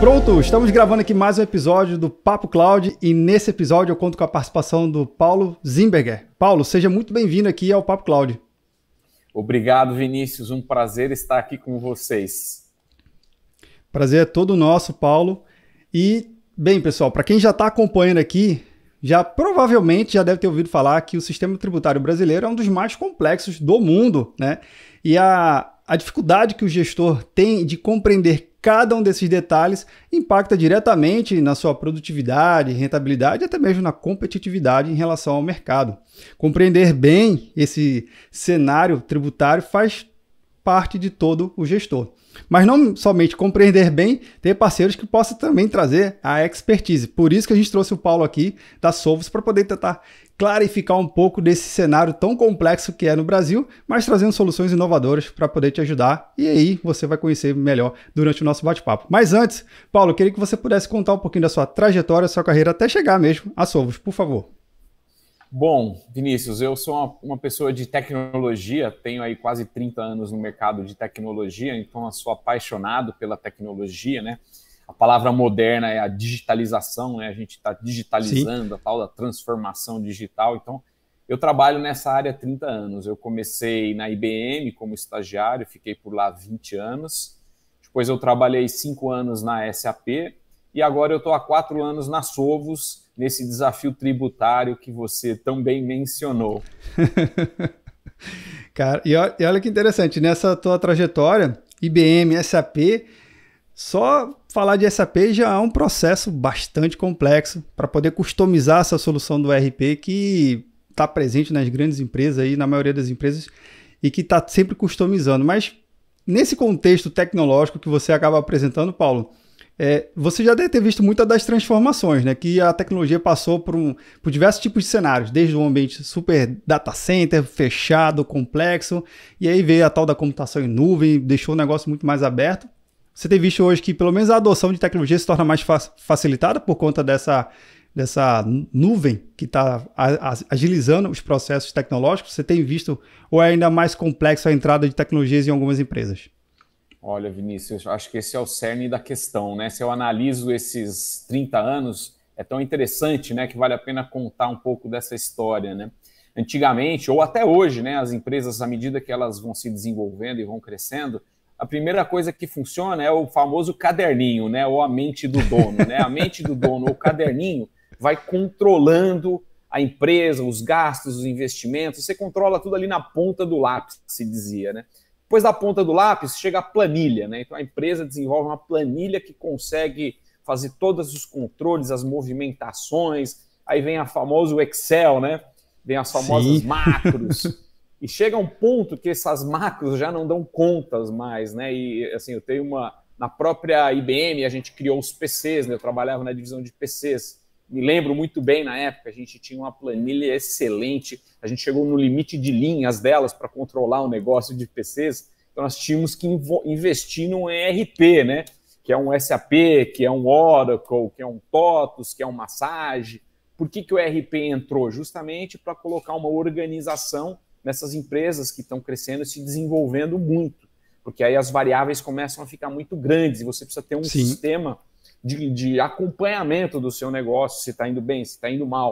Pronto, estamos gravando aqui mais um episódio do Papo Cloud e nesse episódio eu conto com a participação do Paulo Zimberger. Paulo, seja muito bem-vindo aqui ao Papo Cloud. Obrigado, Vinícius. Um prazer estar aqui com vocês. Prazer é todo nosso, Paulo. E, bem, pessoal, para quem já está acompanhando aqui, já provavelmente já deve ter ouvido falar que o sistema tributário brasileiro é um dos mais complexos do mundo, né? E a, a dificuldade que o gestor tem de compreender Cada um desses detalhes impacta diretamente na sua produtividade, rentabilidade e até mesmo na competitividade em relação ao mercado. Compreender bem esse cenário tributário faz parte de todo o gestor. Mas não somente compreender bem, ter parceiros que possam também trazer a expertise. Por isso que a gente trouxe o Paulo aqui da Sovos para poder tentar clarificar um pouco desse cenário tão complexo que é no Brasil, mas trazendo soluções inovadoras para poder te ajudar. E aí você vai conhecer melhor durante o nosso bate-papo. Mas antes, Paulo, queria que você pudesse contar um pouquinho da sua trajetória, sua carreira até chegar mesmo a Sovos, por favor. Bom, Vinícius, eu sou uma, uma, pessoa de tecnologia, tenho aí quase 30 anos no mercado de tecnologia, então eu sou apaixonado pela tecnologia, né? A palavra moderna é a digitalização, né? A gente está digitalizando Sim. a tal da transformação digital. Então, eu trabalho nessa área há 30 anos. Eu comecei na IBM como estagiário, fiquei por lá 20 anos. Depois eu trabalhei 5 anos na SAP, e agora eu estou há quatro anos na Sovos, nesse desafio tributário que você também mencionou. Cara, e olha que interessante, nessa tua trajetória, IBM, SAP, só falar de SAP já é um processo bastante complexo para poder customizar essa solução do ERP que está presente nas grandes empresas aí, na maioria das empresas, e que está sempre customizando. Mas nesse contexto tecnológico que você acaba apresentando, Paulo, é, você já deve ter visto muitas das transformações, né? Que a tecnologia passou por, um, por diversos tipos de cenários, desde um ambiente super data center, fechado, complexo, e aí veio a tal da computação em nuvem, deixou o negócio muito mais aberto. Você tem visto hoje que pelo menos a adoção de tecnologia se torna mais fa facilitada por conta dessa, dessa nuvem que está agilizando os processos tecnológicos. Você tem visto ou é ainda mais complexo a entrada de tecnologias em algumas empresas? Olha, Vinícius, acho que esse é o cerne da questão, né? Se eu analiso esses 30 anos, é tão interessante, né, que vale a pena contar um pouco dessa história, né? Antigamente, ou até hoje, né, as empresas, à medida que elas vão se desenvolvendo e vão crescendo, a primeira coisa que funciona é o famoso caderninho, né, ou a mente do dono, né? A mente do dono, o caderninho, vai controlando a empresa, os gastos, os investimentos, você controla tudo ali na ponta do lápis, se dizia, né? Depois da ponta do lápis chega a planilha, né? Então a empresa desenvolve uma planilha que consegue fazer todos os controles, as movimentações. Aí vem a famoso Excel, né? Vem as famosas Sim. macros. e chega um ponto que essas macros já não dão contas mais, né? E assim, eu tenho uma na própria IBM a gente criou os PCs, né? Eu trabalhava na divisão de PCs me lembro muito bem na época, a gente tinha uma planilha excelente, a gente chegou no limite de linhas delas para controlar o negócio de PCs, então nós tínhamos que investir num ERP, né? Que é um SAP, que é um Oracle, que é um TOTUS, que é um Massage. Por que, que o ERP entrou? Justamente para colocar uma organização nessas empresas que estão crescendo e se desenvolvendo muito, porque aí as variáveis começam a ficar muito grandes e você precisa ter um Sim. sistema de, de acompanhamento do seu negócio, se está indo bem, se está indo mal.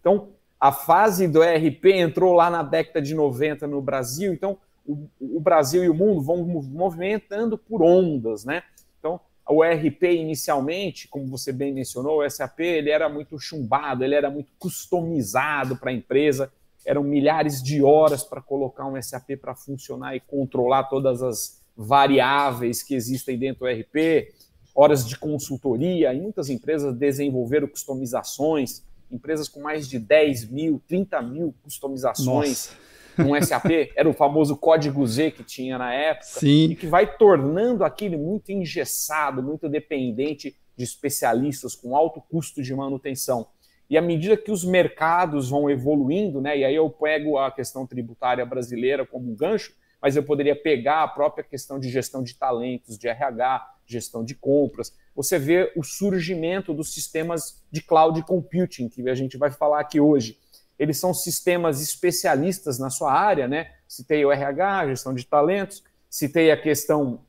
Então, a fase do ERP entrou lá na década de 90 no Brasil, então o, o Brasil e o mundo vão movimentando por ondas, né? Então, o ERP inicialmente, como você bem mencionou, o SAP, ele era muito chumbado, ele era muito customizado para a empresa, eram milhares de horas para colocar um SAP para funcionar e controlar todas as variáveis que existem dentro do ERP horas de consultoria, e muitas empresas desenvolveram customizações, empresas com mais de 10 mil, 30 mil customizações Nossa. SAP, era o famoso código Z que tinha na época, Sim. e que vai tornando aquele muito engessado, muito dependente de especialistas com alto custo de manutenção. E à medida que os mercados vão evoluindo, né, e aí eu pego a questão tributária brasileira como um gancho, mas eu poderia pegar a própria questão de gestão de talentos, de RH, gestão de compras. Você vê o surgimento dos sistemas de cloud computing, que a gente vai falar aqui hoje. Eles são sistemas especialistas na sua área, né? Citei o RH, gestão de talentos, citei a questão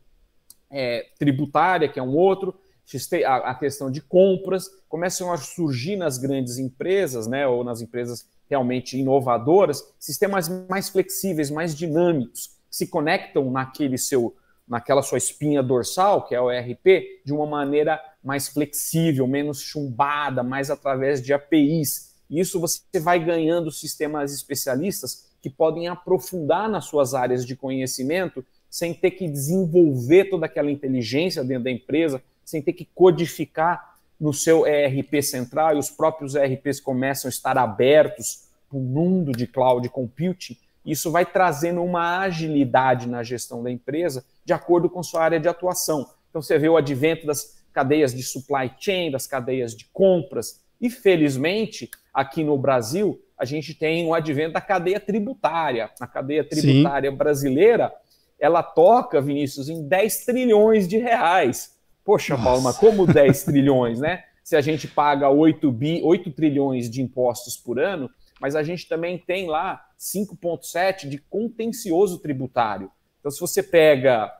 é, tributária, que é um outro, citei a, a questão de compras. Começam a surgir nas grandes empresas, né? Ou nas empresas realmente inovadoras, sistemas mais flexíveis, mais dinâmicos, que se conectam naquele seu naquela sua espinha dorsal, que é o ERP de uma maneira mais flexível, menos chumbada, mais através de APIs. Isso você vai ganhando sistemas especialistas que podem aprofundar nas suas áreas de conhecimento sem ter que desenvolver toda aquela inteligência dentro da empresa, sem ter que codificar no seu ERP central, e os próprios ERPs começam a estar abertos para o mundo de cloud computing. Isso vai trazendo uma agilidade na gestão da empresa de acordo com sua área de atuação. Então você vê o advento das cadeias de supply chain, das cadeias de compras, e felizmente aqui no Brasil a gente tem o advento da cadeia tributária. A cadeia tributária Sim. brasileira, ela toca, Vinícius, em 10 trilhões de reais. Poxa, Palma, como 10 trilhões, né? Se a gente paga 8, bi, 8 trilhões de impostos por ano, mas a gente também tem lá 5,7 de contencioso tributário. Então, se você pega,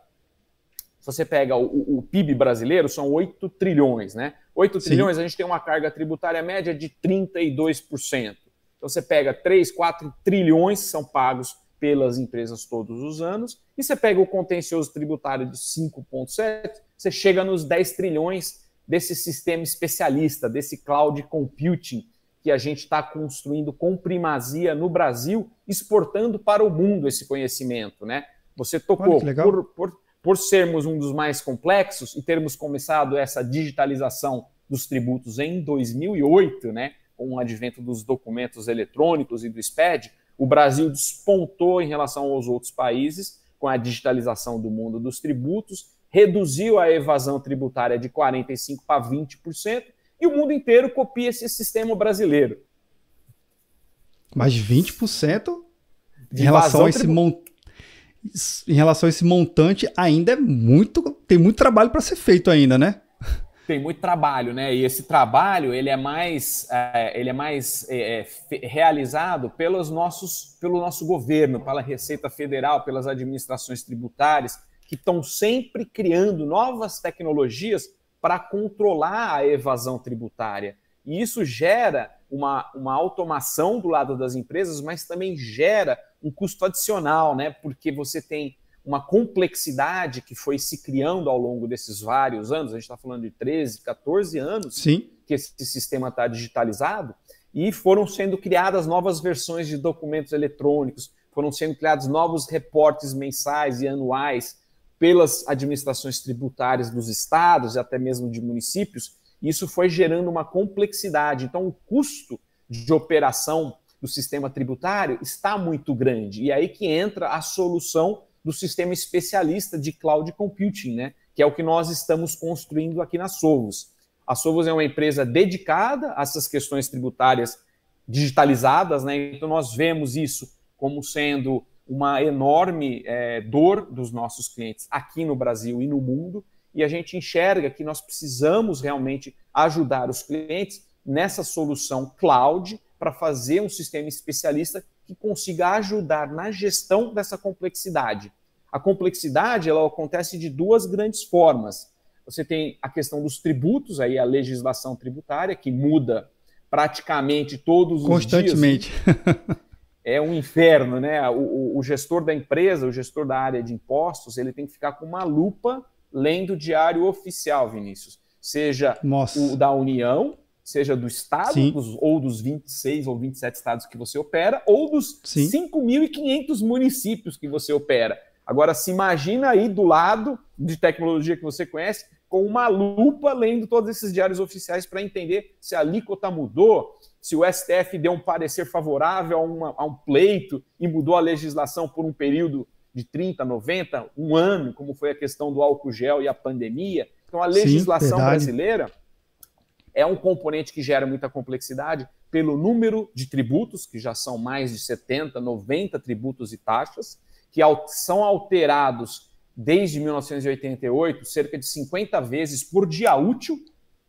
se você pega o, o PIB brasileiro, são 8 trilhões, né? 8 Sim. trilhões, a gente tem uma carga tributária média de 32%. Então, você pega 3, 4 trilhões que são pagos pelas empresas todos os anos, e você pega o contencioso tributário de 5,7, você chega nos 10 trilhões desse sistema especialista, desse cloud computing que a gente está construindo com primazia no Brasil, exportando para o mundo esse conhecimento, né? Você tocou por, por, por sermos um dos mais complexos e termos começado essa digitalização dos tributos em 2008, né, com o advento dos documentos eletrônicos e do SPED, o Brasil despontou em relação aos outros países com a digitalização do mundo dos tributos, reduziu a evasão tributária de 45% para 20%, e o mundo inteiro copia esse sistema brasileiro. Mas 20% em relação a esse montante em relação a esse montante, ainda é muito. Tem muito trabalho para ser feito ainda, né? Tem muito trabalho, né? E esse trabalho ele é mais, é, ele é mais é, é realizado pelos nossos, pelo nosso governo, pela Receita Federal, pelas administrações tributárias, que estão sempre criando novas tecnologias para controlar a evasão tributária. E isso gera uma, uma automação do lado das empresas, mas também gera um custo adicional, né? Porque você tem uma complexidade que foi se criando ao longo desses vários anos, a gente está falando de 13, 14 anos Sim. que esse sistema está digitalizado, e foram sendo criadas novas versões de documentos eletrônicos, foram sendo criados novos reportes mensais e anuais pelas administrações tributárias dos estados e até mesmo de municípios, isso foi gerando uma complexidade. Então, o custo de operação do sistema tributário está muito grande. E aí que entra a solução do sistema especialista de cloud computing, né? que é o que nós estamos construindo aqui na Sovos. A Sovos é uma empresa dedicada a essas questões tributárias digitalizadas, né? então nós vemos isso como sendo uma enorme é, dor dos nossos clientes aqui no Brasil e no mundo, e a gente enxerga que nós precisamos realmente ajudar os clientes nessa solução cloud para fazer um sistema especialista que consiga ajudar na gestão dessa complexidade. A complexidade ela acontece de duas grandes formas. Você tem a questão dos tributos, aí a legislação tributária que muda praticamente todos os constantemente. dias. Constantemente. Né? É um inferno, né? O, o, o gestor da empresa, o gestor da área de impostos, ele tem que ficar com uma lupa lendo o diário oficial, Vinícius. Seja Nossa. o da União, seja do estado dos, ou dos 26 ou 27 estados que você opera, ou dos 5.500 municípios que você opera. Agora, se imagina aí do lado de tecnologia que você conhece, com uma lupa lendo todos esses diários oficiais para entender se a alíquota mudou, se o STF deu um parecer favorável a, uma, a, um pleito e mudou a legislação por um período de 30, 90, um ano, como foi a questão do álcool gel e a pandemia. Então, a legislação Sim, brasileira é um componente que gera muita complexidade pelo número de tributos, que já são mais de 70, 90 tributos e taxas, que são alterados desde 1988, cerca de 50 vezes por dia útil.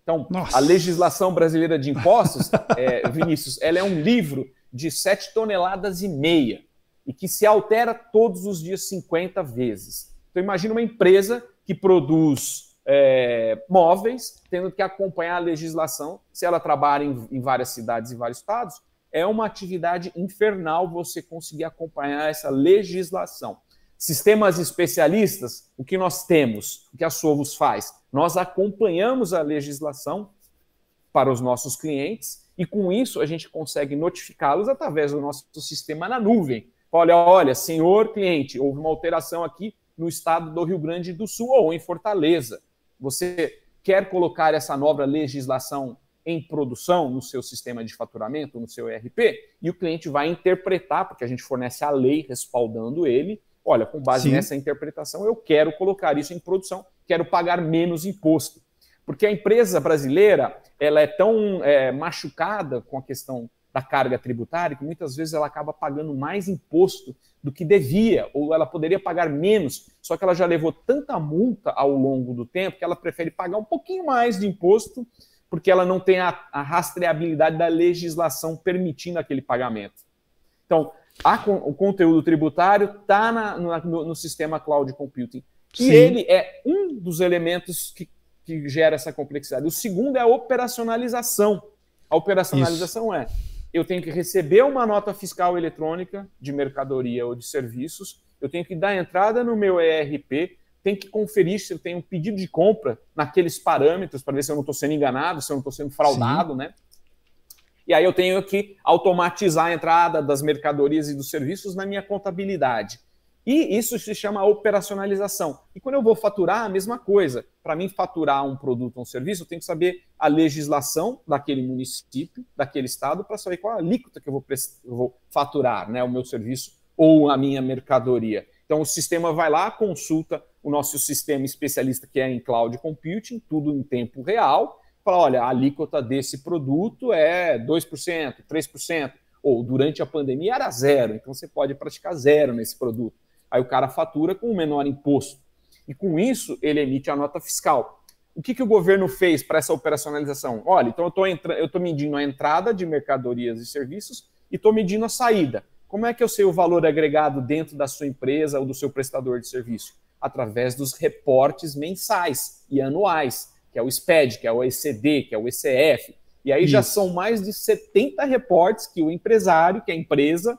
Então, Nossa. a legislação brasileira de impostos, é, Vinícius, ela é um livro de 7 toneladas e meia e que se altera todos os dias 50 vezes. Então, imagina uma empresa que produz é, móveis, tendo que acompanhar a legislação. Se ela trabalha em, em várias cidades e vários estados, é uma atividade infernal você conseguir acompanhar essa legislação. Sistemas especialistas, o que nós temos, o que a Sovos faz? Nós acompanhamos a legislação para os nossos clientes e com isso a gente consegue notificá-los através do nosso sistema na nuvem. Olha, olha, senhor cliente, houve uma alteração aqui no estado do Rio Grande do Sul ou em Fortaleza você quer colocar essa nova legislação em produção no seu sistema de faturamento, no seu ERP, e o cliente vai interpretar, porque a gente fornece a lei respaldando ele. Olha, com base Sim. nessa interpretação, eu quero colocar isso em produção, quero pagar menos imposto. Porque a empresa brasileira ela é tão é, machucada com a questão da carga tributária que muitas vezes ela acaba pagando mais imposto do que devia, ou ela poderia pagar menos só que ela já levou tanta multa ao longo do tempo que ela prefere pagar um pouquinho mais de imposto, porque ela não tem a, a rastreabilidade da legislação permitindo aquele pagamento. Então, a, o conteúdo tributário está no, no, sistema cloud computing. Sim. E ele é um dos elementos que, que gera essa complexidade. O segundo é a operacionalização. A operacionalização Isso. é: eu tenho que receber uma nota fiscal eletrônica de mercadoria ou de serviços, eu tenho que dar entrada no meu ERP, tenho que conferir se eu tenho um pedido de compra naqueles parâmetros para ver se eu não estou sendo enganado, se eu não estou sendo fraudado, Sim. né? E aí eu tenho que automatizar a entrada das mercadorias e dos serviços na minha contabilidade. E isso se chama operacionalização. E quando eu vou faturar, a mesma coisa. Para mim faturar um produto ou um serviço, eu tenho que saber a legislação daquele município, daquele estado, para saber qual a alíquota que eu vou, eu vou faturar, né, o meu serviço ou a minha mercadoria. Então, o sistema vai lá, consulta o nosso sistema especialista que é em cloud computing, tudo em tempo real, fala: olha, a alíquota desse produto é 2%, 3%, ou durante a pandemia era zero, então você pode praticar zero nesse produto. Aí o cara fatura com o menor imposto. E com isso, ele emite a nota fiscal. O que, que o governo fez para essa operacionalização? Olha, então eu estou medindo a entrada de mercadorias e serviços e estou medindo a saída. Como é que eu sei o valor agregado dentro da sua empresa ou do seu prestador de serviço? Através dos reportes mensais e anuais, que é o SPED, que é o ECD, que é o ECF. E aí Isso. já são mais de 70 reportes que o empresário, que a empresa,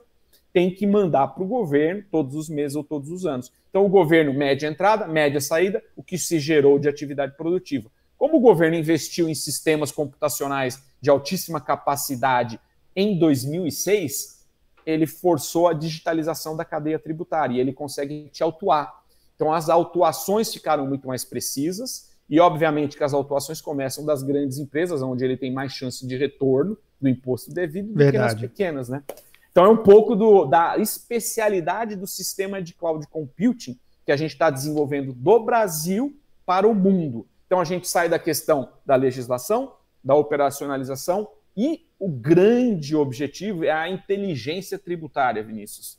tem que mandar para o governo todos os meses ou todos os anos. Então, o governo mede a entrada, mede a saída, o que se gerou de atividade produtiva. Como o governo investiu em sistemas computacionais de altíssima capacidade em 2006, ele forçou a digitalização da cadeia tributária e ele consegue te autuar. Então, as autuações ficaram muito mais precisas e, obviamente, que as autuações começam das grandes empresas, onde ele tem mais chance de retorno do imposto devido do Verdade. que nas pequenas, né? Então, é um pouco do, da especialidade do sistema de cloud computing que a gente está desenvolvendo do Brasil para o mundo. Então, a gente sai da questão da legislação, da operacionalização e o grande objetivo é a inteligência tributária, Vinícius.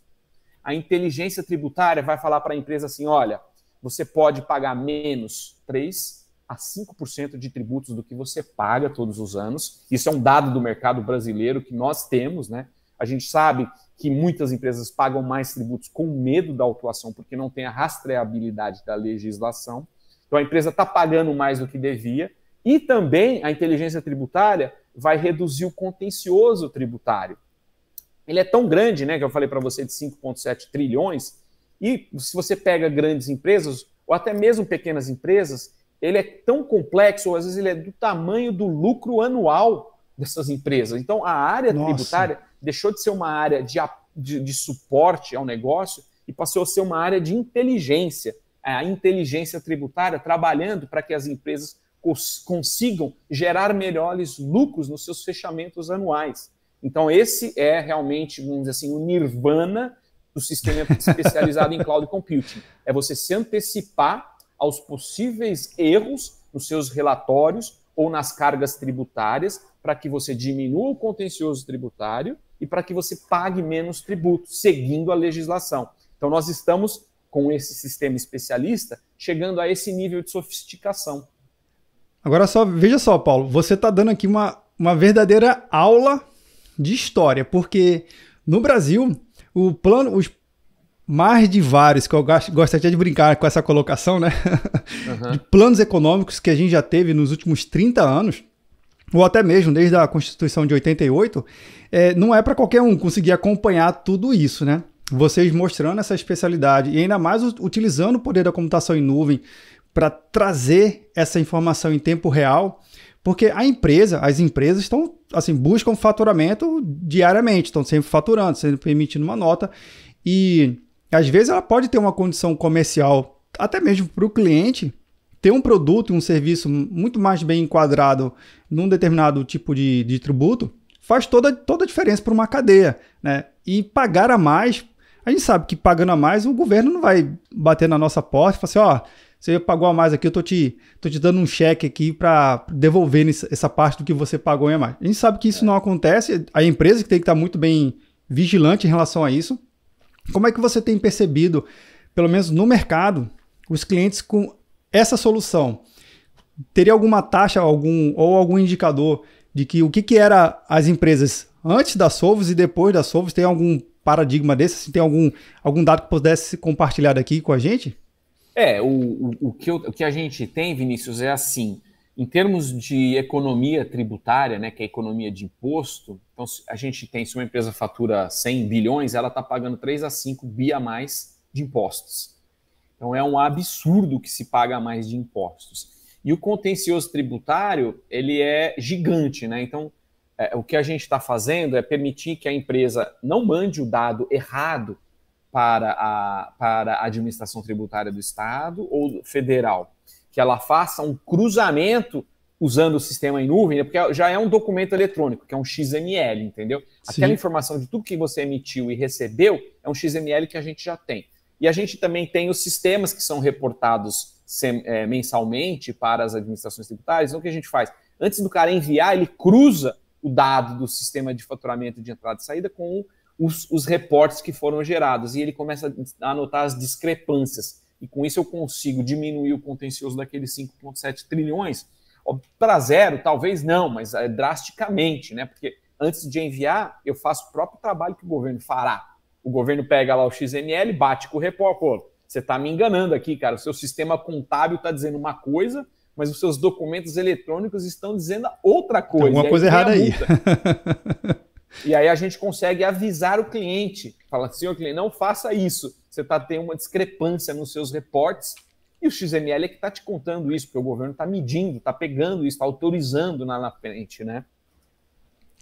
A inteligência tributária vai falar para a empresa assim: olha, você pode pagar menos 3 a 5% de tributos do que você paga todos os anos. Isso é um dado do mercado brasileiro que nós temos, né? A gente sabe que muitas empresas pagam mais tributos com medo da autuação, porque não tem a rastreabilidade da legislação. Então a empresa está pagando mais do que devia. E também a inteligência tributária vai reduzir o contencioso tributário. Ele é tão grande, né, que eu falei para você de 5,7 trilhões, e se você pega grandes empresas, ou até mesmo pequenas empresas, ele é tão complexo, ou às vezes ele é do tamanho do lucro anual dessas empresas. Então, a área Nossa. tributária deixou de ser uma área de, de, de suporte ao negócio e passou a ser uma área de inteligência. É, a inteligência tributária trabalhando para que as empresas consigam gerar melhores lucros nos seus fechamentos anuais. Então, esse é realmente, vamos dizer assim, o nirvana do sistema especializado em cloud computing. É você se antecipar aos possíveis erros nos seus relatórios ou nas cargas tributárias para que você diminua o contencioso tributário e para que você pague menos tributo, seguindo a legislação. Então, nós estamos, com esse sistema especialista, chegando a esse nível de sofisticação. Agora só, veja só, Paulo, você está dando aqui uma, uma verdadeira aula de história, porque no Brasil, o plano, os mais de vários, que eu gosto até de brincar com essa colocação, né? Uhum. De planos econômicos que a gente já teve nos últimos 30 anos, ou até mesmo desde a Constituição de 88, é, não é para qualquer um conseguir acompanhar tudo isso, né? Vocês mostrando essa especialidade e ainda mais utilizando o poder da computação em nuvem para trazer essa informação em tempo real, porque a empresa, as empresas estão assim buscam faturamento diariamente, estão sempre faturando, sempre emitindo uma nota e às vezes ela pode ter uma condição comercial, até mesmo para o cliente ter um produto, um serviço muito mais bem enquadrado num determinado tipo de, de tributo faz toda, toda a diferença para uma cadeia, né? E pagar a mais, a gente sabe que pagando a mais o governo não vai bater na nossa porta e falar assim, ó, oh, você pagou a mais aqui, eu tô te, tô te dando um cheque aqui para devolver essa parte do que você pagou em mais. A gente sabe que isso é. não acontece, a empresa que tem que estar tá muito bem vigilante em relação a isso. Como é que você tem percebido, pelo menos no mercado, os clientes com essa solução? Teria alguma taxa algum, ou algum indicador de que o que, que era as empresas antes da Solvos e depois da Solvos? Tem algum paradigma desse? Assim, tem algum, algum dado que pudesse compartilhar aqui com a gente? É, o, o, que eu, o que a gente tem, Vinícius, é assim. Em termos de economia tributária, né, que é a economia de imposto, então a gente tem, se uma empresa fatura 100 bilhões, ela está pagando 3 a 5 bi a mais de impostos. Então é um absurdo que se paga mais de impostos. E o contencioso tributário, ele é gigante, né? Então, é, o que a gente está fazendo é permitir que a empresa não mande o dado errado para a, para a administração tributária do Estado ou federal, que ela faça um cruzamento usando o sistema em nuvem, né? porque já é um documento eletrônico, que é um XML, entendeu? Sim. Aquela informação de tudo que você emitiu e recebeu é um XML que a gente já tem. E a gente também tem os sistemas que são reportados é, mensalmente para as administrações tributárias. Então, o que a gente faz? Antes do cara enviar, ele cruza o dado do sistema de faturamento de entrada e saída com o os, os reportes que foram gerados e ele começa a anotar as discrepâncias. E com isso eu consigo diminuir o contencioso daqueles 5,7 trilhões para zero, talvez não, mas é, drasticamente, né? Porque antes de enviar, eu faço o próprio trabalho que o governo fará. O governo pega lá o XML, bate com o repórter, pô, você está me enganando aqui, cara. O seu sistema contábil está dizendo uma coisa, mas os seus documentos eletrônicos estão dizendo outra coisa. Tem alguma coisa errada aí. E aí a gente consegue avisar o cliente, assim o cliente, não faça isso. Você está tendo uma discrepância nos seus reportes e o XML é que está te contando isso, porque o governo está medindo, está pegando isso, está autorizando lá na frente, né?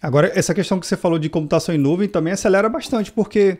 Agora, essa questão que você falou de computação em nuvem também acelera bastante, porque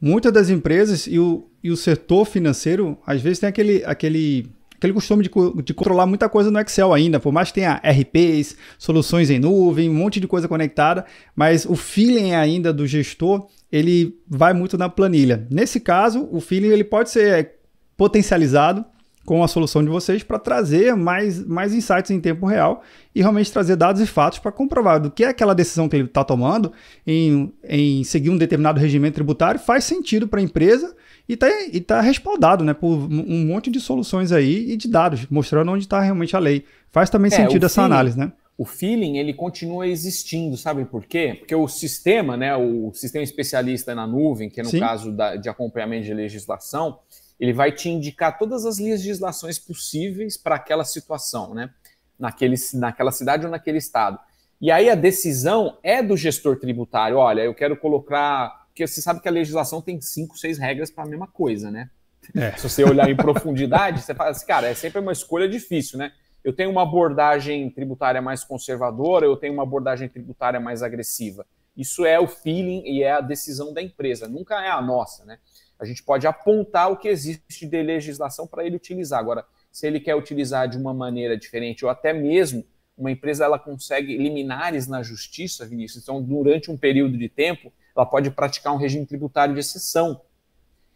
muitas das empresas e o, e o setor financeiro, às vezes, tem aquele, aquele aquele costume de, de controlar muita coisa no Excel ainda, por mais que tenha RPs, soluções em nuvem, um monte de coisa conectada, mas o feeling ainda do gestor, ele vai muito na planilha. Nesse caso, o feeling ele pode ser potencializado com a solução de vocês para trazer mais, mais insights em tempo real e realmente trazer dados e fatos para comprovar do que aquela decisão que ele está tomando em, em seguir um determinado regimento tributário faz sentido para a empresa e está e tá respaldado né, por um monte de soluções aí e de dados, mostrando onde está realmente a lei. Faz também é, sentido essa feeling, análise, né? O feeling ele continua existindo, sabe por quê? Porque o sistema, né, o sistema especialista na nuvem, que é no Sim. caso da, de acompanhamento de legislação, ele vai te indicar todas as legislações possíveis para aquela situação, né? Naquele, naquela cidade ou naquele estado. E aí a decisão é do gestor tributário. Olha, eu quero colocar. Porque você sabe que a legislação tem cinco, seis regras para a mesma coisa, né? É. Se você olhar em profundidade, você fala assim, cara, é sempre uma escolha difícil, né? Eu tenho uma abordagem tributária mais conservadora, eu tenho uma abordagem tributária mais agressiva. Isso é o feeling e é a decisão da empresa, nunca é a nossa, né? A gente pode apontar o que existe de legislação para ele utilizar. Agora, se ele quer utilizar de uma maneira diferente, ou até mesmo uma empresa ela consegue liminares na justiça, Vinícius, então durante um período de tempo, ela pode praticar um regime tributário de exceção.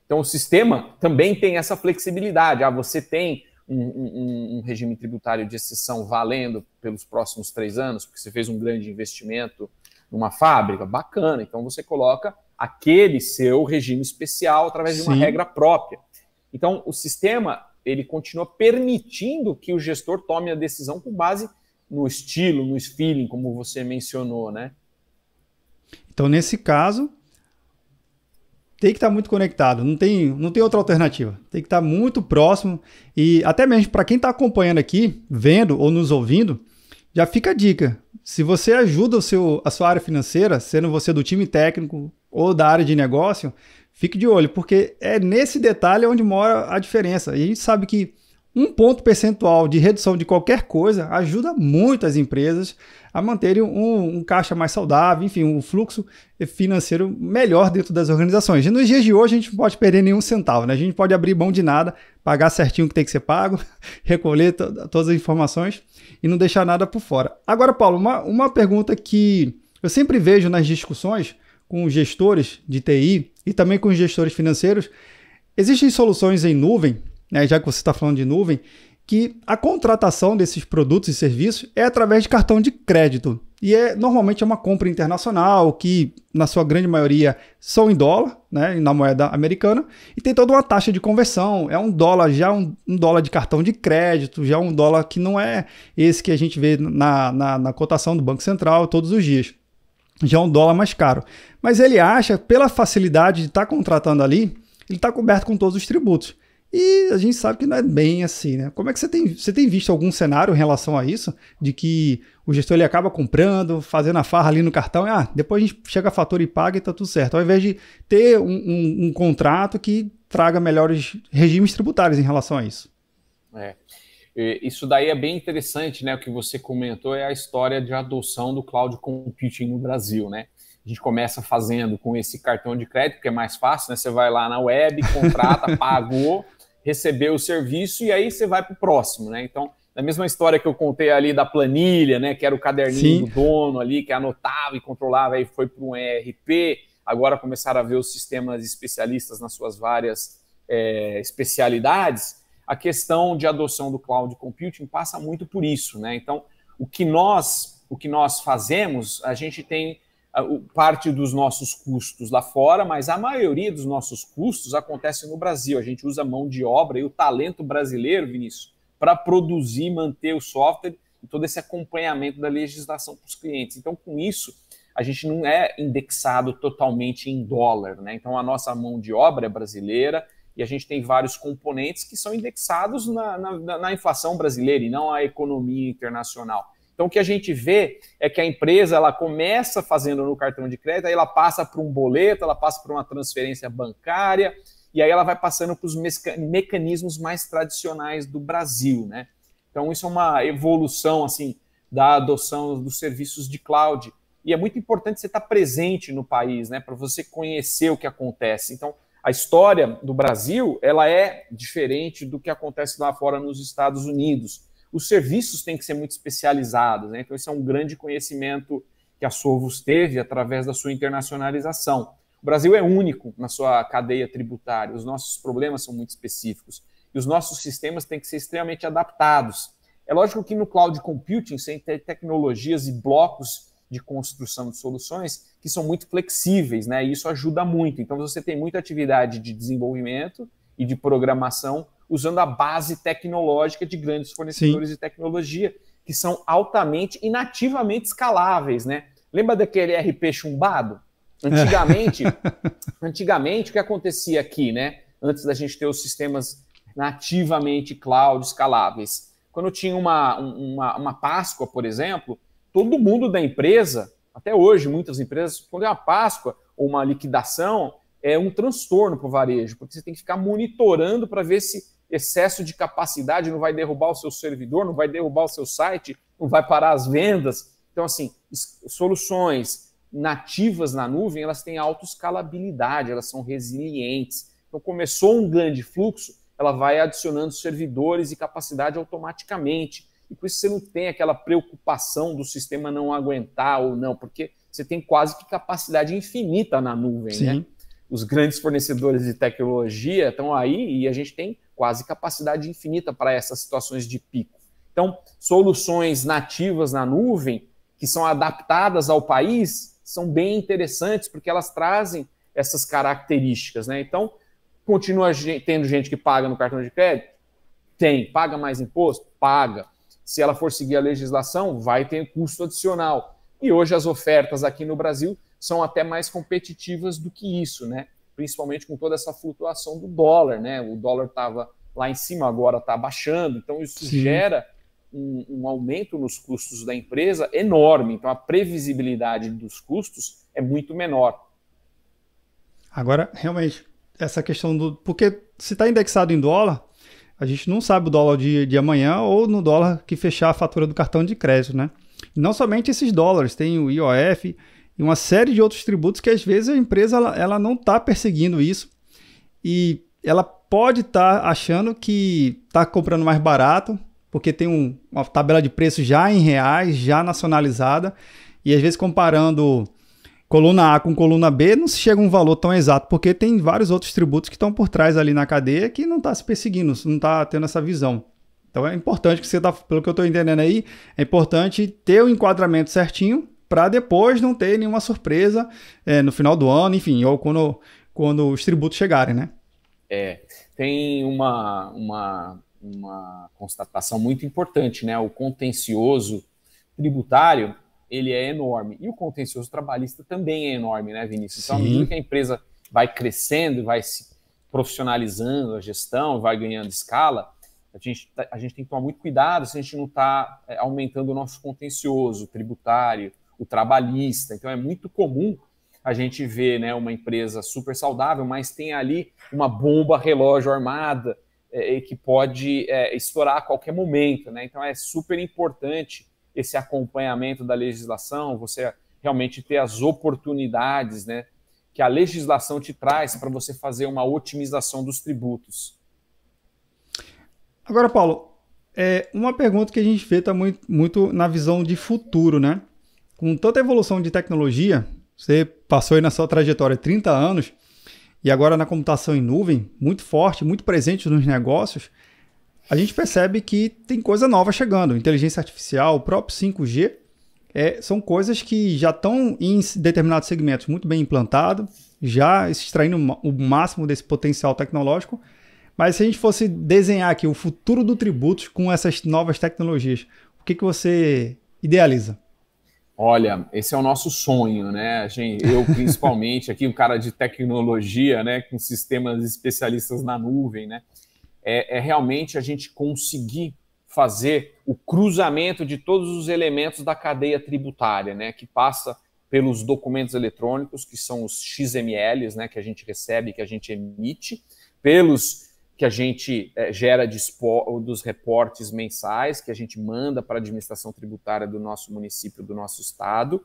Então o sistema também tem essa flexibilidade. Ah, você tem um, um, um regime tributário de exceção valendo pelos próximos três anos, porque você fez um grande investimento numa fábrica, bacana. Então você coloca aquele seu regime especial através Sim. de uma regra própria. Então, o sistema ele continua permitindo que o gestor tome a decisão com base no estilo, no feeling, como você mencionou, né? Então, nesse caso, tem que estar muito conectado, não tem, não tem outra alternativa. Tem que estar muito próximo e até mesmo para quem está acompanhando aqui, vendo ou nos ouvindo, já fica a dica. Se você ajuda o seu, a sua área financeira, sendo você do time técnico, ou da área de negócio, fique de olho, porque é nesse detalhe onde mora a diferença. E a gente sabe que um ponto percentual de redução de qualquer coisa ajuda muito as empresas a manterem um, um, caixa mais saudável, enfim, um fluxo financeiro melhor dentro das organizações. E nos dias de hoje a gente não pode perder nenhum centavo, né? A gente pode abrir mão de nada, pagar certinho o que tem que ser pago, recolher to todas as informações e não deixar nada por fora. Agora, Paulo, uma, uma pergunta que eu sempre vejo nas discussões com gestores de TI e também com gestores financeiros, existem soluções em nuvem, né, já que você está falando de nuvem, que a contratação desses produtos e serviços é através de cartão de crédito. E é normalmente é uma compra internacional, que na sua grande maioria são em dólar, né, na moeda americana, e tem toda uma taxa de conversão. É um dólar, já um, um dólar de cartão de crédito, já um dólar que não é esse que a gente vê na, na, na cotação do Banco Central todos os dias já é um dólar mais caro. Mas ele acha, pela facilidade de estar tá contratando ali, ele está coberto com todos os tributos. E a gente sabe que não é bem assim, né? Como é que você tem, você tem visto algum cenário em relação a isso? De que o gestor ele acaba comprando, fazendo a farra ali no cartão, e, ah, depois a gente chega a fator e paga e tá tudo certo. Ao invés de ter um, um, um contrato que traga melhores regimes tributários em relação a isso. É. Isso daí é bem interessante, né? O que você comentou é a história de adoção do cloud computing no Brasil, né? A gente começa fazendo com esse cartão de crédito, que é mais fácil, né? Você vai lá na web, contrata, pagou, recebeu o serviço e aí você vai para o próximo, né? Então, da mesma história que eu contei ali da planilha, né? Que era o caderninho Sim. do dono ali, que anotava e controlava, e foi para um ERP. Agora começaram a ver os sistemas especialistas nas suas várias é, especialidades a questão de adoção do cloud computing passa muito por isso, né? Então, o que nós, o que nós fazemos, a gente tem ah, parte dos nossos custos lá fora, mas a maioria dos nossos custos acontece no Brasil. A gente usa mão de obra e o talento brasileiro, Vinícius, para produzir, manter o software e todo esse acompanhamento da legislação para os clientes. Então, com isso, a gente não é indexado totalmente em dólar, né? Então, a nossa mão de obra é brasileira, e a gente tem vários componentes que são indexados na, na, na inflação brasileira e não à economia internacional. Então, o que a gente vê é que a empresa ela começa fazendo no cartão de crédito, aí ela passa para um boleto, ela passa para uma transferência bancária, e aí ela vai passando para os mecanismos mais tradicionais do Brasil, né? Então, isso é uma evolução, assim, da adoção dos serviços de cloud. E é muito importante você estar presente no país, né, para você conhecer o que acontece. Então, a história do Brasil ela é diferente do que acontece lá fora nos Estados Unidos. Os serviços têm que ser muito especializados, né? então esse é um grande conhecimento que a Sovos teve através da sua internacionalização. O Brasil é único na sua cadeia tributária, os nossos problemas são muito específicos e os nossos sistemas têm que ser extremamente adaptados. É lógico que no cloud computing, sem ter tecnologias e blocos de construção de soluções que são muito flexíveis, né? E isso ajuda muito. Então você tem muita atividade de desenvolvimento e de programação usando a base tecnológica de grandes fornecedores Sim. de tecnologia que são altamente e nativamente escaláveis, né? Lembra daquele RP chumbado? É. Antigamente, antigamente o que acontecia aqui, né? Antes da gente ter os sistemas nativamente cloud escaláveis, quando tinha uma, uma, uma Páscoa, por exemplo, todo mundo da empresa, até hoje, muitas empresas, quando é uma Páscoa ou uma liquidação, é um transtorno para o varejo, porque você tem que ficar monitorando para ver se excesso de capacidade não vai derrubar o seu servidor, não vai derrubar o seu site, não vai parar as vendas. Então, assim, soluções nativas na nuvem, elas têm autoescalabilidade, elas são resilientes. Então, começou um grande fluxo, ela vai adicionando servidores e capacidade automaticamente e por isso você não tem aquela preocupação do sistema não aguentar ou não, porque você tem quase que capacidade infinita na nuvem, né? Sim. né? Os grandes fornecedores de tecnologia estão aí e a gente tem quase capacidade infinita para essas situações de pico. Então, soluções nativas na nuvem que são adaptadas ao país são bem interessantes porque elas trazem essas características, né? Então, continua tendo gente que paga no cartão de crédito? Tem. Paga mais imposto? Paga se ela for seguir a legislação, vai ter custo adicional. E hoje as ofertas aqui no Brasil são até mais competitivas do que isso, né? Principalmente com toda essa flutuação do dólar, né? O dólar estava lá em cima, agora está baixando, então isso Sim. gera um, um, aumento nos custos da empresa enorme. Então a previsibilidade dos custos é muito menor. Agora, realmente, essa questão do. Porque se está indexado em dólar, a gente não sabe o dólar de, de amanhã ou no dólar que fechar a fatura do cartão de crédito, né? E não somente esses dólares, tem o IOF e uma série de outros tributos que às vezes a empresa ela, ela não está perseguindo isso e ela pode estar tá achando que está comprando mais barato, porque tem um, uma tabela de preço já em reais, já nacionalizada, e às vezes comparando coluna A com coluna B não se chega a um valor tão exato, porque tem vários outros tributos que estão por trás ali na cadeia que não está se perseguindo, não está tendo essa visão. Então é importante que você tá, pelo que eu estou entendendo aí, é importante ter o enquadramento certinho para depois não ter nenhuma surpresa é, no final do ano, enfim, ou quando, quando os tributos chegarem, né? É, tem uma, uma, uma constatação muito importante, né? O contencioso tributário ele é enorme. E o contencioso trabalhista também é enorme, né, Vinícius? Então, Sim. à medida que a empresa vai crescendo vai se profissionalizando a gestão, vai ganhando escala, a gente, tá, a gente tem que tomar muito cuidado se a gente não está é, aumentando o nosso contencioso o tributário, o trabalhista. Então, é muito comum a gente ver né, uma empresa super saudável, mas tem ali uma bomba relógio armada é, que pode é, estourar a qualquer momento. Né? Então, é super importante esse acompanhamento da legislação, você realmente ter as oportunidades né, que a legislação te traz para você fazer uma otimização dos tributos. Agora, Paulo, é uma pergunta que a gente vê tá muito, muito na visão de futuro, né? Com tanta evolução de tecnologia, você passou aí na sua trajetória 30 anos e agora na computação em nuvem, muito forte, muito presente nos negócios a gente percebe que tem coisa nova chegando. Inteligência artificial, o próprio 5G, é, são coisas que já estão em determinados segmentos muito bem implantado, já extraindo o máximo desse potencial tecnológico. Mas se a gente fosse desenhar aqui o futuro do tributos com essas novas tecnologias, o que, que você idealiza? Olha, esse é o nosso sonho, né? gente, eu, principalmente, aqui, um cara de tecnologia, né? Com sistemas especialistas na nuvem, né? é, é realmente a gente conseguir fazer o cruzamento de todos os elementos da cadeia tributária, né, que passa pelos documentos eletrônicos, que são os XMLs, né, que a gente recebe, que a gente emite, pelos que a gente é, gera de, dos reportes mensais que a gente manda para a administração tributária do nosso município, do nosso estado,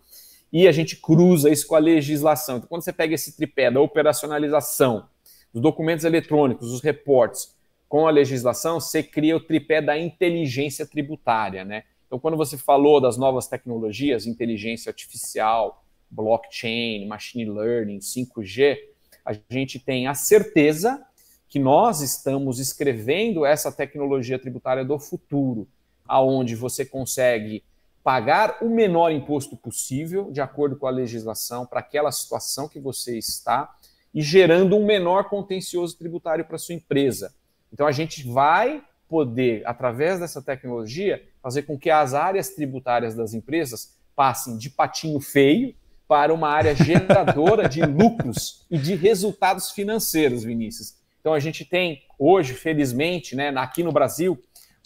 e a gente cruza isso com a legislação. Então, quando você pega esse tripé da operacionalização, dos documentos eletrônicos, dos reportes com a legislação, você cria o tripé da inteligência tributária, né? Então, quando você falou das novas tecnologias, inteligência artificial, blockchain, machine learning, 5G, a gente tem a certeza que nós estamos escrevendo essa tecnologia tributária do futuro, aonde você consegue pagar o menor imposto possível, de acordo com a legislação, para aquela situação que você está, e gerando um menor contencioso tributário para sua empresa. Então a gente vai poder, através dessa tecnologia, fazer com que as áreas tributárias das empresas passem de patinho feio para uma área geradora de lucros e de resultados financeiros, Vinícius. Então a gente tem hoje, felizmente, né, aqui no Brasil,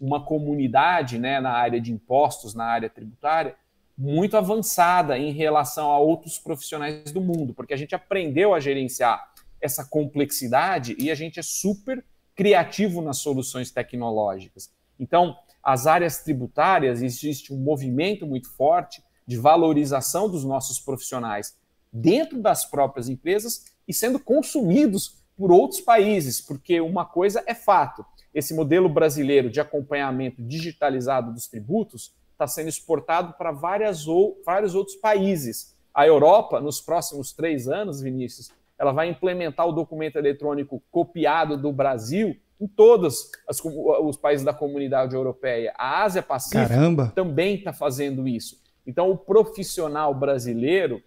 uma comunidade né, na área de impostos, na área tributária, muito avançada em relação a outros profissionais do mundo, porque a gente aprendeu a gerenciar essa complexidade e a gente é super criativo nas soluções tecnológicas. Então, as áreas tributárias, existe um movimento muito forte de valorização dos nossos profissionais dentro das próprias empresas e sendo consumidos por outros países, porque uma coisa é fato: esse modelo brasileiro de acompanhamento digitalizado dos tributos está sendo exportado para várias ou, vários outros países. A Europa, nos próximos três anos, Vinícius, ela vai implementar o documento eletrônico copiado do Brasil em todos as, os países da comunidade europeia. A Ásia Pacífica Caramba. também está fazendo isso. Então, o profissional brasileiro,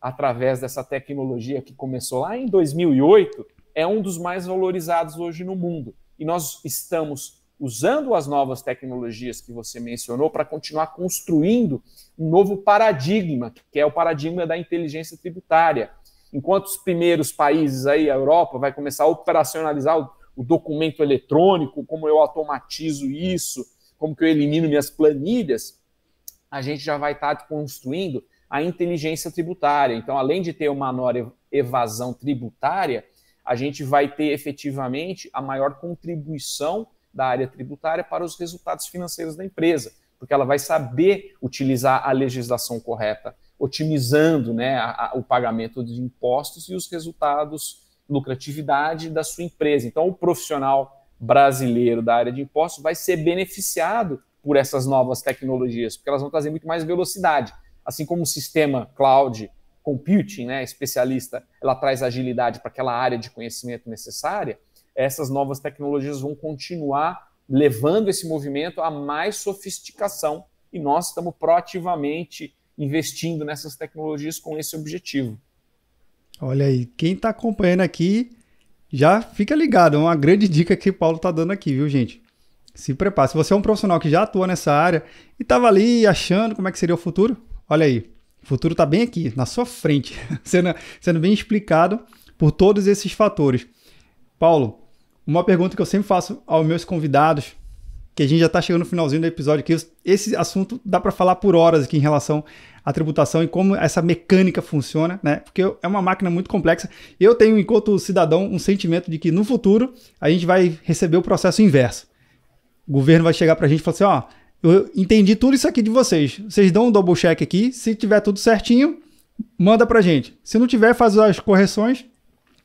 através dessa tecnologia que começou lá em 2008, é um dos mais valorizados hoje no mundo. E nós estamos usando as novas tecnologias que você mencionou para continuar construindo um novo paradigma, que é o paradigma da inteligência tributária enquanto os primeiros países aí, a Europa, vai começar a operacionalizar o, o documento eletrônico, como eu automatizo isso, como que eu elimino minhas planilhas, a gente já vai estar tá construindo a inteligência tributária. Então, além de ter uma menor evasão tributária, a gente vai ter efetivamente a maior contribuição da área tributária para os resultados financeiros da empresa, porque ela vai saber utilizar a legislação correta otimizando né, a, a, o pagamento de impostos e os resultados, lucratividade da sua empresa. Então, o profissional brasileiro da área de impostos vai ser beneficiado por essas novas tecnologias, porque elas vão trazer muito mais velocidade. Assim como o sistema cloud computing, né, especialista, ela traz agilidade para aquela área de conhecimento necessária, essas novas tecnologias vão continuar levando esse movimento a mais sofisticação e nós estamos proativamente investindo nessas tecnologias com esse objetivo. Olha aí, quem está acompanhando aqui já fica ligado, é uma grande dica que o Paulo está dando aqui, viu, gente? Se prepare. Se você é um profissional que já atua nessa área e estava ali achando como é que seria o futuro, olha aí, o futuro está bem aqui, na sua frente, sendo, sendo bem explicado por todos esses fatores. Paulo, uma pergunta que eu sempre faço aos meus convidados que a gente já está chegando no finalzinho do episódio aqui. Esse assunto dá para falar por horas aqui em relação à tributação e como essa mecânica funciona, né? Porque é uma máquina muito complexa. Eu tenho, enquanto cidadão, um sentimento de que no futuro a gente vai receber o processo inverso. O governo vai chegar para a gente e falar assim: ó, eu entendi tudo isso aqui de vocês. Vocês dão um double check aqui. Se tiver tudo certinho, manda para gente. Se não tiver, faz as correções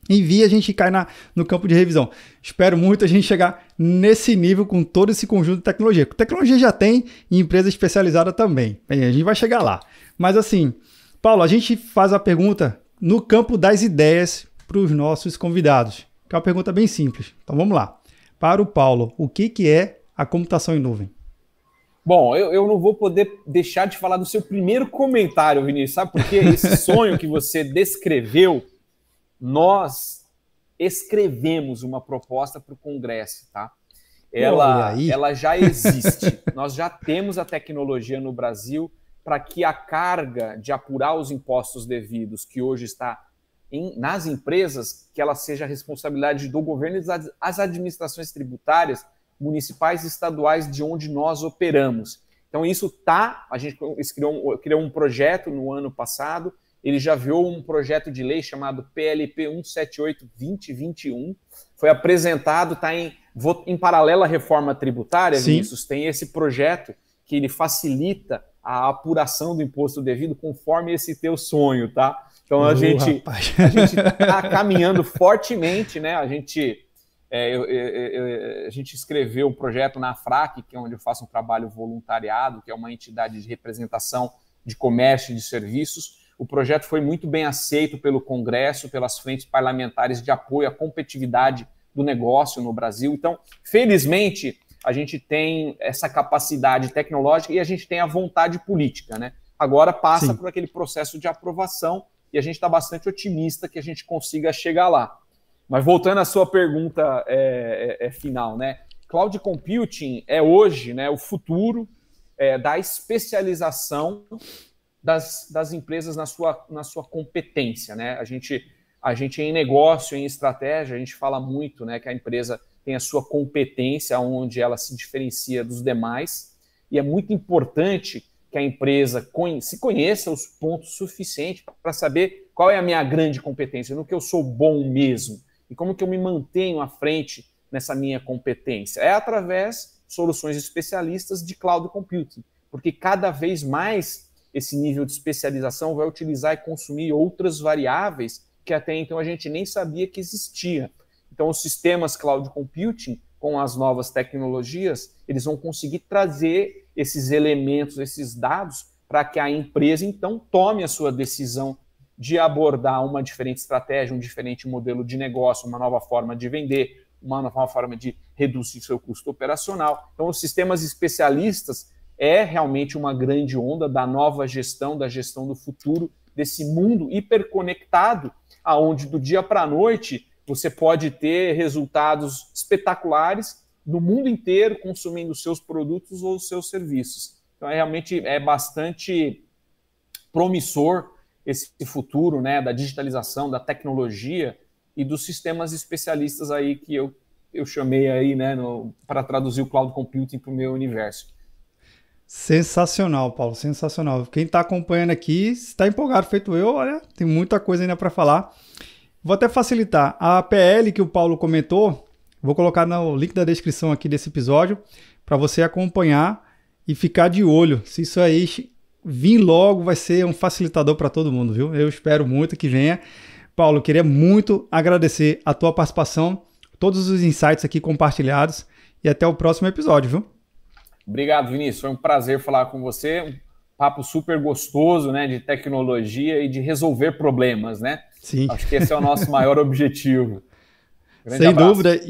envia, a gente cai na, no campo de revisão. Espero muito a gente chegar nesse nível com todo esse conjunto de tecnologia. Tecnologia já tem e empresa especializada também. Bem, a gente vai chegar lá. Mas assim, Paulo, a gente faz a pergunta no campo das ideias para os nossos convidados. Que é uma pergunta bem simples. Então vamos lá. Para o Paulo, o que, que é a computação em nuvem? Bom, eu, eu não vou poder deixar de falar do seu primeiro comentário, Vinícius, sabe? Porque esse sonho que você descreveu nós escrevemos uma proposta para o Congresso, tá? Ela, ela já existe. nós já temos a tecnologia no Brasil para que a carga de apurar os impostos devidos, que hoje está em, nas empresas, que ela seja responsabilidade do governo e das as administrações tributárias municipais e estaduais de onde nós operamos. Então, isso tá. A gente criou, criou um projeto no ano passado ele já viu um projeto de lei chamado PLP 178-2021. Foi apresentado, está em, em paralelo à reforma tributária, Sim. Vinícius, tem esse projeto que ele facilita a apuração do imposto devido conforme esse teu sonho, tá? Então a uh, gente está caminhando fortemente, né? A gente é, eu, eu, eu, a gente escreveu um projeto na FRAC, que é onde eu faço um trabalho voluntariado, que é uma entidade de representação de comércio e de serviços, o projeto foi muito bem aceito pelo Congresso, pelas frentes parlamentares de apoio à competitividade do negócio no Brasil. Então, felizmente, a gente tem essa capacidade tecnológica e a gente tem a vontade política, né? Agora passa Sim. por aquele processo de aprovação e a gente está bastante otimista que a gente consiga chegar lá. Mas voltando à sua pergunta é, é, é final, né? Cloud computing é hoje, né, o futuro é, da especialização das, das empresas na sua, na sua competência. Né? A, gente, a gente, é em negócio, em estratégia, a gente fala muito né, que a empresa tem a sua competência, onde ela se diferencia dos demais, e é muito importante que a empresa se conheça os pontos suficientes para saber qual é a minha grande competência, no que eu sou bom mesmo, e como que eu me mantenho à frente nessa minha competência. É através de soluções especialistas de cloud computing, porque cada vez mais esse nível de especialização vai utilizar e consumir outras variáveis que até então a gente nem sabia que existia. Então, os sistemas cloud computing, com as novas tecnologias, eles vão conseguir trazer esses elementos, esses dados, para que a empresa então tome a sua decisão de abordar uma diferente estratégia, um diferente modelo de negócio, uma nova forma de vender, uma nova forma de reduzir seu custo operacional. Então, os sistemas especialistas é realmente uma grande onda da nova gestão, da gestão do futuro, desse mundo hiperconectado, aonde do dia para a noite você pode ter resultados espetaculares no mundo inteiro consumindo seus produtos ou seus serviços. Então, é, realmente é bastante promissor esse futuro né, da digitalização, da tecnologia e dos sistemas especialistas aí que eu, eu chamei aí né, para traduzir o cloud computing para o meu universo. Sensacional, Paulo, sensacional. Quem está acompanhando aqui, está empolgado feito eu, olha, tem muita coisa ainda para falar. Vou até facilitar. A PL que o Paulo comentou, vou colocar no link da descrição aqui desse episódio para você acompanhar e ficar de olho. Se isso aí vir logo, vai ser um facilitador para todo mundo, viu? Eu espero muito que venha. Paulo, queria muito agradecer a tua participação, todos os insights aqui compartilhados e até o próximo episódio, viu? Obrigado, Vinícius. Foi um prazer falar com você. Um papo super gostoso, né? De tecnologia e de resolver problemas, né? Sim. Acho que esse é o nosso maior objetivo. Grande Sem abraço. dúvida.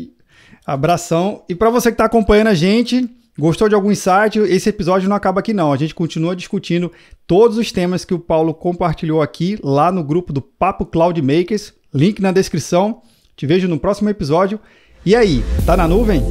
Abração. E para você que está acompanhando a gente, Gostou de algum insight? Esse episódio não acaba aqui não. A gente continua discutindo todos os temas que o Paulo compartilhou aqui lá no grupo do Papo Cloud Makers. Link na descrição. Te vejo no próximo episódio. E aí, tá na nuvem?